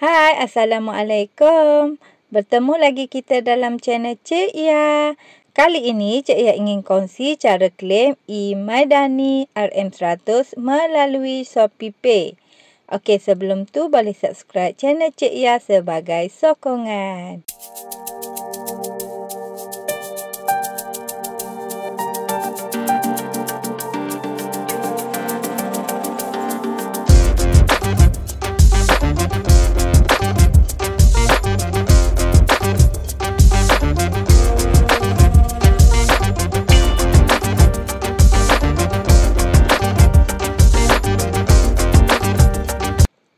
Hai, Assalamualaikum. Bertemu lagi kita dalam channel Cik Ya. Kali ini Cik Ya ingin kongsi cara claim e RM100 melalui ShopeePay. Okey, sebelum tu boleh subscribe channel Cik Ya sebagai sokongan. Musik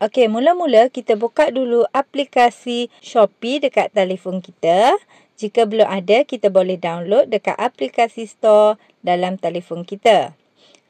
Okey, mula-mula kita buka dulu aplikasi Shopee dekat telefon kita. Jika belum ada, kita boleh download dekat aplikasi store dalam telefon kita.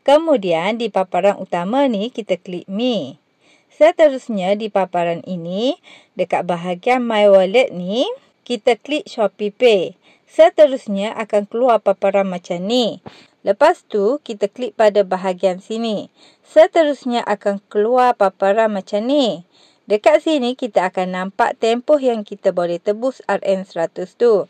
Kemudian di paparan utama ni kita klik me. Seterusnya di paparan ini dekat bahagian my wallet ni kita klik Shopee Pay. Seterusnya akan keluar paparan macam ni. Lepas tu kita klik pada bahagian sini. Seterusnya akan keluar paparan macam ni. Dekat sini kita akan nampak tempoh yang kita boleh tebus RN100 tu.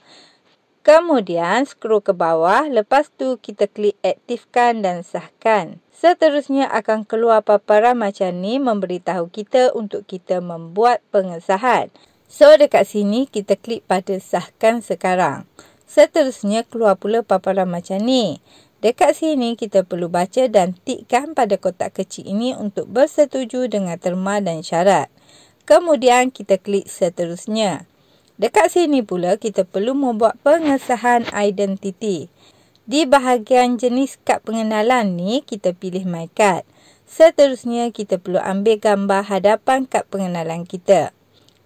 Kemudian scroll ke bawah. Lepas tu kita klik aktifkan dan sahkan. Seterusnya akan keluar paparan macam ni memberitahu kita untuk kita membuat pengesahan. So dekat sini kita klik pada sahkan sekarang. Seterusnya keluar pula paparan macam ni. Dekat sini kita perlu baca dan tikkan pada kotak kecil ini untuk bersetuju dengan terma dan syarat. Kemudian kita klik seterusnya. Dekat sini pula kita perlu membuat pengesahan identiti. Di bahagian jenis kad pengenalan ni kita pilih My Card. Seterusnya kita perlu ambil gambar hadapan kad pengenalan kita.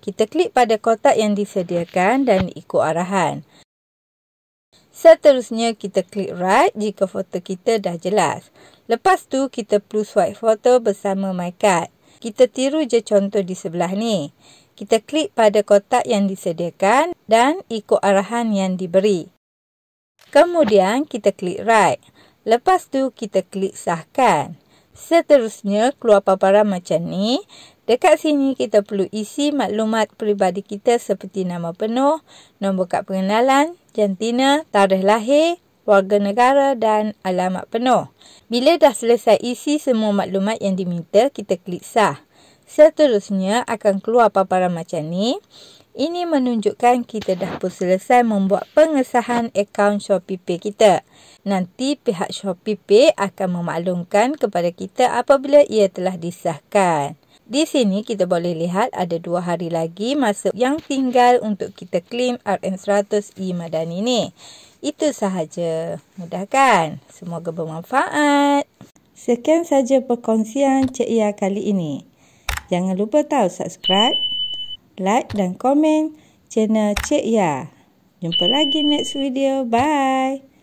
Kita klik pada kotak yang disediakan dan ikut arahan. Seterusnya kita klik right jika foto kita dah jelas. Lepas tu kita perlu swipe foto bersama my Kita tiru je contoh di sebelah ni. Kita klik pada kotak yang disediakan dan ikut arahan yang diberi. Kemudian kita klik right. Lepas tu kita klik sahkan. Seterusnya keluar paparan macam ni Dekat sini kita perlu isi maklumat peribadi kita seperti nama penuh, nombor kad pengenalan, jantina, tarikh lahir, warga negara dan alamat penuh. Bila dah selesai isi semua maklumat yang diminta, kita klik sah. Seterusnya akan keluar paparan macam ni. Ini menunjukkan kita dah pun selesai membuat pengesahan akaun ShopeePay kita. Nanti pihak ShopeePay akan memaklumkan kepada kita apabila ia telah disahkan. Di sini kita boleh lihat ada dua hari lagi masa yang tinggal untuk kita claim RM100E Madani ni. Itu sahaja. Mudah kan? Semoga bermanfaat. Sekian saja perkongsian Cik Ia kali ini. Jangan lupa tahu subscribe, like dan komen channel Cik Ia. Jumpa lagi next video. Bye.